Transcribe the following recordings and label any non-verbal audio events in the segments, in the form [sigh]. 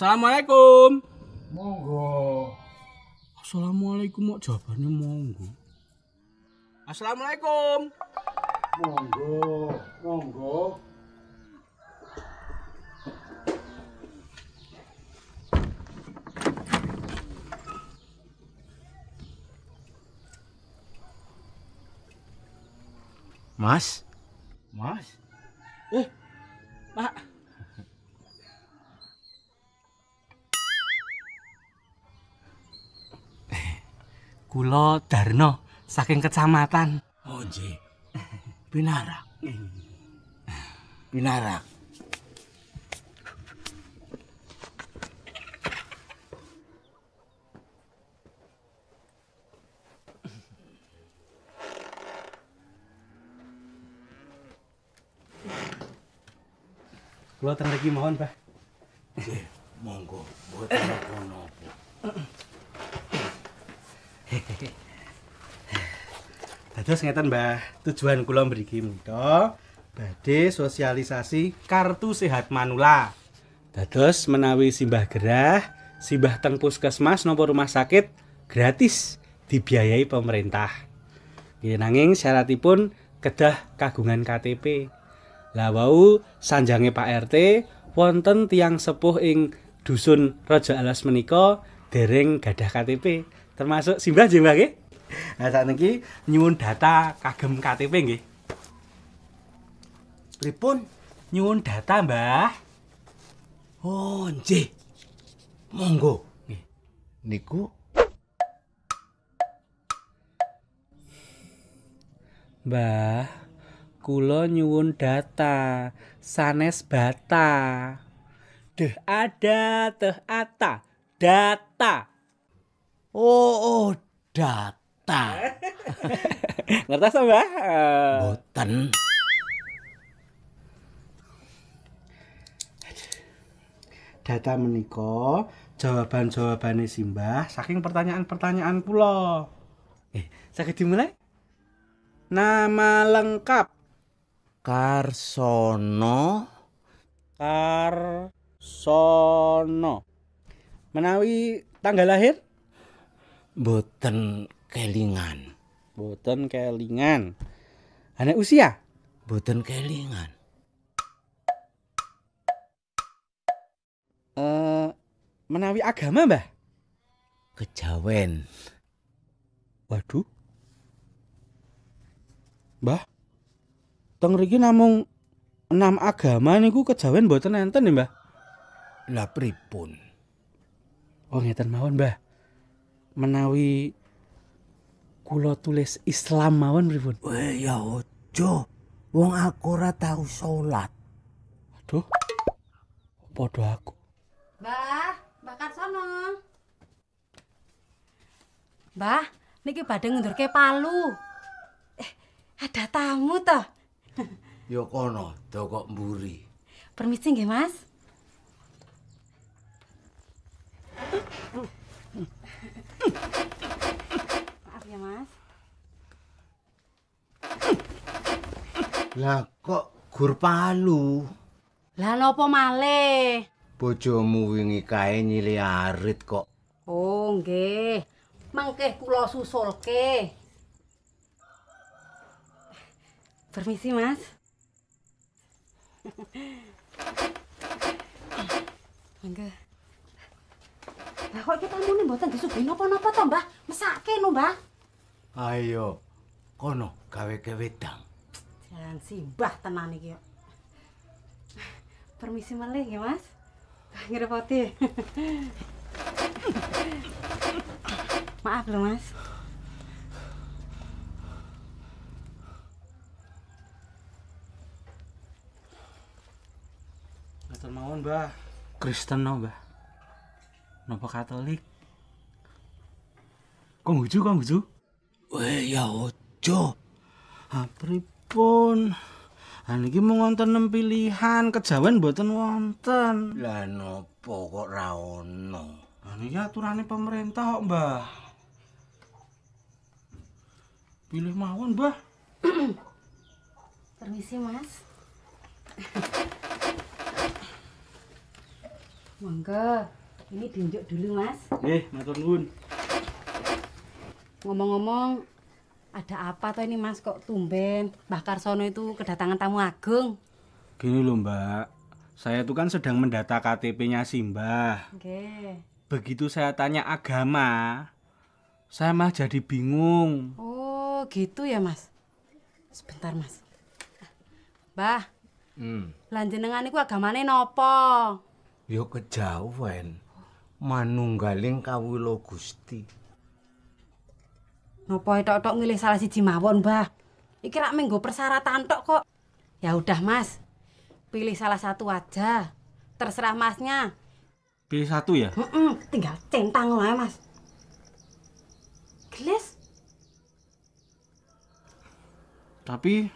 Assalamualaikum. Monggo. Assalamualaikum mau jawabannya monggo. Assalamualaikum. Monggo, monggo. Mas? Mas? Eh, Pak. kula Darno saking kecamatan. Oh nggih. Pinara. Pinara. Kula teng mriki mohon, Pak. Nggih, monggo. Mboten [laughs] Dados ngeten Mbah, tujuan kula mriki menika badhe sosialisasi kartu sehat manula. Dados menawi simbah gerah, simbah teng puskesmas nopo rumah sakit gratis dibiayai pemerintah. Nggih nanging syaratipun kedah kagungan KTP. Lah wau sanjange Pak RT wonten tiang sepuh ing dusun Raja Alas menika dereng gadah KTP. termasuk simbah nggih Mbak nggih. Nah sakniki nyuwun data kagem KTP nggih. Pripun nyuwun data Mbah? Oh nggih. Monggo Niku Mbah, kulo nyuwun data sanes bata. Deh ada teh ata data. Oh, oh data. sama, [laughs] Mbah? Boten. Data meniko, jawaban jawabannya Simbah saking pertanyaan-pertanyaan kula. Eh, sakit dimulai? Nama lengkap Karsono Karsono. Menawi tanggal lahir? boten kelingan boten kelingan anak usia boten kelingan eh uh, menawi agama mbah kejawen waduh mbah teng mriki namung enam agama niku kejawen boten enten nih mbah lah pripun oh ngeten mawon mbah menawi kula tulis Islam mawon pripun? Eh ya ojo. Wong aku ora tau salat. Aduh. Padha aku. Mbah, bakar sono. Mbah, niki badhe ngundurke palu. Eh, ada tamu toh. [laughs] Ya kono, do kok mburi. Permisi nggih, Mas. [laughs] ya mas lah kok gur palu lah nopo male bojomu wingi kae nyili arit kok oh nggih mangkeh kula susulke permisi mas [laughs] Mangga. Lah kok kita mau nih buatan disuguhin apa-apa toh, Mbah? Mesake no, Mbah. Ayo, kono gawe-gawe jangan sih simbah tenan iki yuk. Permisi malih ya, Mas. Ngerepoti. Maaf loh, Mas. Ngatur mawon, Mbah. Kristen no, Mbah. nopo Katolik? Konghuju, Konghuju? Weh ya ojo. Apripun. pun, niki mung wonten nonton pilihan, kejawen mboten wonten. Lah pokok kok ra ono? Ha niki aturane pemerintah kok, Mbah. Pilih mawon, Mbah. Permisi, Mas. Mangga, ini diunjuk dulu, Mas. Nggih, matur nuwun. Ngomong-ngomong, ada apa toh ini Mas kok tumben bakar Karsono itu kedatangan tamu agung? Gini loh Mbak, saya itu kan sedang mendata KTP-nya Simbah. Okay. Begitu saya tanya agama, saya mah jadi bingung. Oh gitu ya Mas. Sebentar Mas. Mbah, hmm. lanjenengan iku agamane nopo? Yuk kejauhan. Manunggaling kawula Gusti. Nopo, itu tok milih salah si Jimawon, Mbah? Iki rak minggu persyaratan tok kok. Ya udah, Mas. Pilih salah satu aja. Terserah Masnya. Pilih satu ya? Mm -mm, tinggal centang lah, ya, Mas. Gelis? Tapi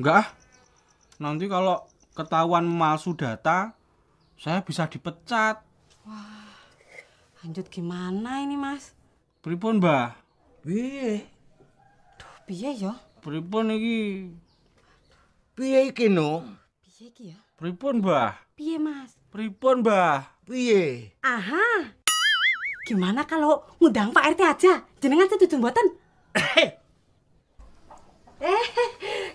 enggak Nanti kalau ketahuan palsu data, saya bisa dipecat. Wah. Lanjut gimana ini, Mas? Pripun, Mbah? Piye? Duh, piye ya? Pripun iki? Piye iki, No? Piye iki ya? Pripun, Mbah? Piye, Mas? Pripun, Mbah? Piye? Aha. Gimana kalau ngundang Pak RT aja? Jenengan setuju mboten? Eh! eh,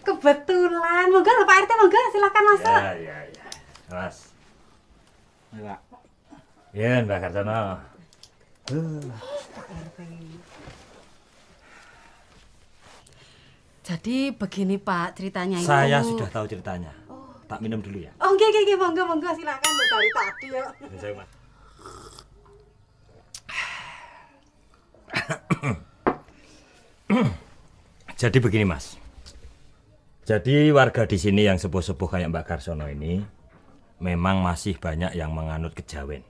kebetulan. Monggo lho Pak RT, monggo silakan masuk. Ya, ya, ya. Mas. Ya, Pak. Ya, Mbak Kartono. Uh. Pak RT. Jadi begini Pak ceritanya Saya sudah tahu ceritanya. Oh. Tak minum dulu ya. Oh oke oke monggo monggo silakan dari tadi ya. [coughs] Jadi begini Mas. Jadi warga di sini yang sepuh-sepuh kayak Mbak Karsono ini memang masih banyak yang menganut kejawen.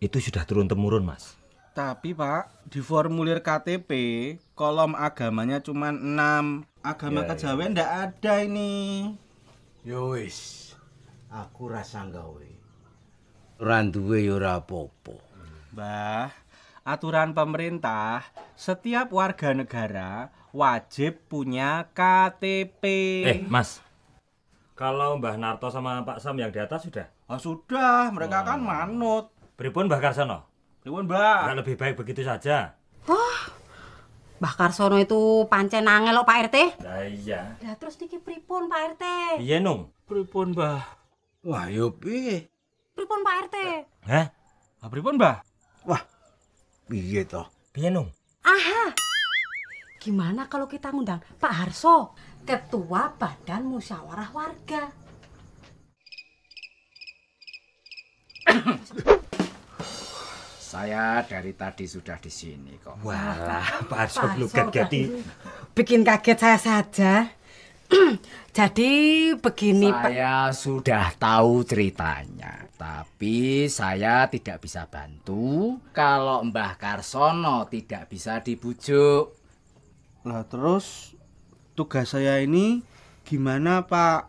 Itu sudah turun temurun Mas. Tapi Pak, di formulir KTP kolom agamanya cuma 6. Agama iya, ya, kejawen ya. ndak ada ini. Yowis. Ya aku rasa gawe. Randuwe ora ya popo. Mbah, aturan pemerintah, setiap warga negara wajib punya KTP. Eh, Mas. Kalau Mbah Narto sama Pak Sam yang di atas sudah? Oh, sudah, mereka oh. kan manut. Pripun Mbah Karsono? Nuwun, Mbak. Nah, lebih baik begitu saja. Wah. Mbah Karsono itu pancen nangel lo Pak RT. Lah iya. Lah terus niki pripun, Pak RT? Iya Nung? Pripun, Mbah? Wah, yo piye? Pripun, Pak RT? Hah? Apa pripun, Mbah? Wah. Piye to? Piye, Nung? Aha. Gimana kalau kita ngundang Pak Harso, Ketua Badan Musyawarah Warga? Saya dari tadi sudah di sini kok. Wah, Pak Soblu jadi bikin kaget saya saja. [clears throat] Jadi begini Pak. Saya sudah tahu ceritanya, tapi saya tidak bisa bantu kalau Mbah Karsono tidak bisa dibujuk. Lah terus tugas saya ini gimana Pak?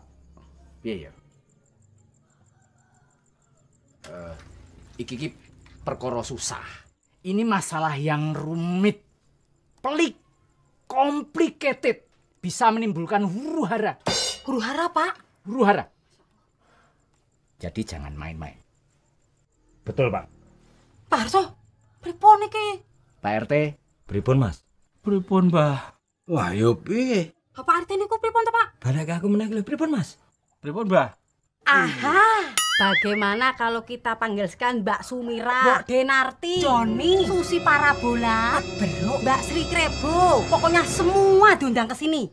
Iya iya. Uh, iki, iki perkara susah. Ini masalah yang rumit, pelik, complicated, bisa menimbulkan huru-hara. Huru-hara, Pak? Huru-hara. Jadi jangan main-main. Betul, Pak. Pak Harso, pripun iki? Pak RT, pripun, Mas? Pripun, Pak. Wah, yo piye? Apa artinya ku pripun to, Pak? Badak aku meneh pripun, Mas? Pripun, Pak. Aha. Bagaimana kalau kita panggilkan Mbak Sumira, Mbak Denarti, Joni, Susi Parabola, Bro, Mbak Sri Krebo. Pokoknya semua diundang ke sini.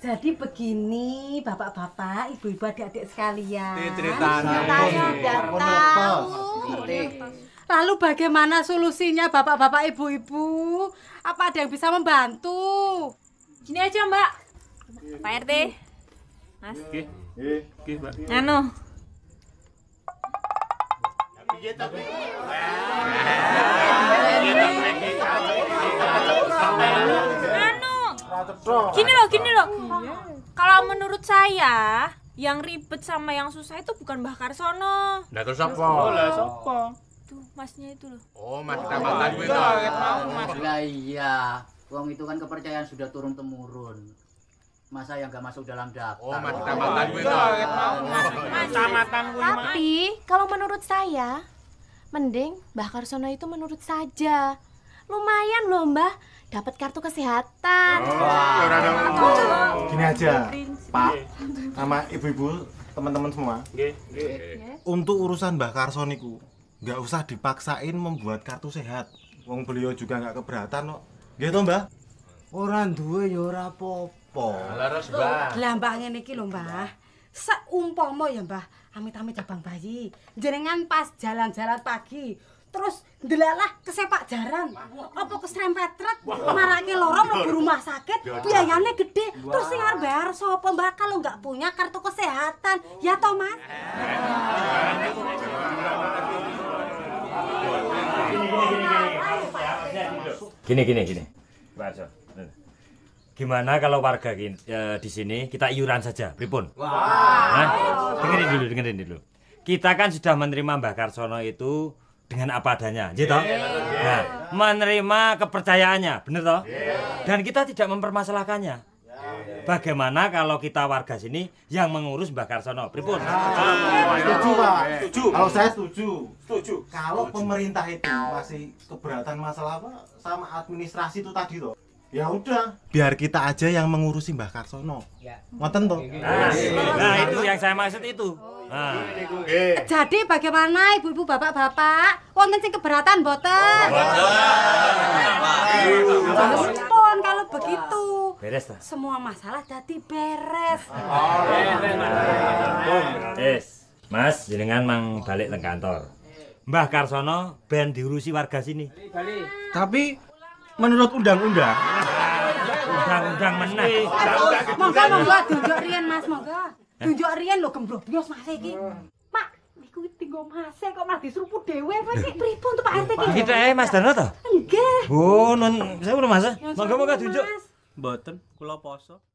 Jadi begini, bapak-bapak, ibu-ibu, adik-adik sekalian. Ceritanya iya. iya. iya. Lalu bagaimana solusinya bapak-bapak, ibu-ibu? Apa ada yang bisa membantu? Gini aja mbak, Pak RT Mas Oke Oke Pak Nganu anu? Gini loh, gini loh. Kalau menurut saya, yang ribet sama yang susah itu bukan Mbah Karsono. Nah, terus apa? Lah sapa? Tuh, masnya itu loh. Oh, Mas tambah gue itu. Iya, Mas. Lah iya. Wong itu kan kepercayaan sudah turun temurun masa yang gak masuk dalam daftar. Oh, iya, iya, Tapi kalau menurut saya, mending Mbah Karsono itu menurut saja. Lumayan loh Mbah, dapat kartu kesehatan. Oh, iya, Gini aja, Pak, sama ibu-ibu, teman-teman semua. Untuk urusan Mbah Karsoniku, nggak usah dipaksain membuat kartu sehat. Wong beliau juga nggak keberatan kok. Gitu Mbah? Orang dua ya ora apa? Leres, Mbah. Lah Mbah ngene iki lho, Mbah. Seumpama ya, Mbah, amit-amit abang bayi, jenengan pas jalan-jalan pagi terus ndelalah kesepak jaran apa truk marake lara mlebu rumah sakit biayanya gede terus sing arep bayar sapa Mbah kalau nggak punya kartu kesehatan ya toh Mas gini gini gini gini Gimana kalau warga e, di sini kita iuran saja, pripun? Wah. Wow. Nah, dengerin dulu, dengerin dulu. Kita kan sudah menerima Mbak Karsono itu dengan apa adanya, gitu? Iya, yeah. Nah, menerima kepercayaannya, bener toh? Yeah. Dan kita tidak mempermasalahkannya. Iya. Bagaimana kalau kita warga sini yang mengurus Mbak Karsono? Pripun? Iya. Setuju, Pak. Setuju. Kalau saya setuju. Setuju. Kalau pemerintah itu masih keberatan masalah apa sama administrasi itu tadi toh ya udah biar kita aja yang mengurusi Mbah Karsono ya. ngoten toh nah, nah, nah, itu yang saya maksud itu oh. nah. jadi bagaimana ibu-ibu bapak-bapak wonten sing keberatan boten pun oh, kalau begitu beres lah semua masalah jadi beres yes oh, mas jenengan mang balik ke kantor Mbah Karsono ben diurusi warga sini. Bali, Tapi menurut undang-undang. Undang-undang mana? Moga moga tunjuk Rian mas moga. Tunjuk Rian lo gembro bios mas lagi. Mak, aku tinggal mas kok malah disuruh dewe apa sih? Pripun tuh Pak RT kita? Kita eh mas Dana tuh? Enggak. Oh non, saya udah mas. Moga moga tunjuk. Button, kulo poso.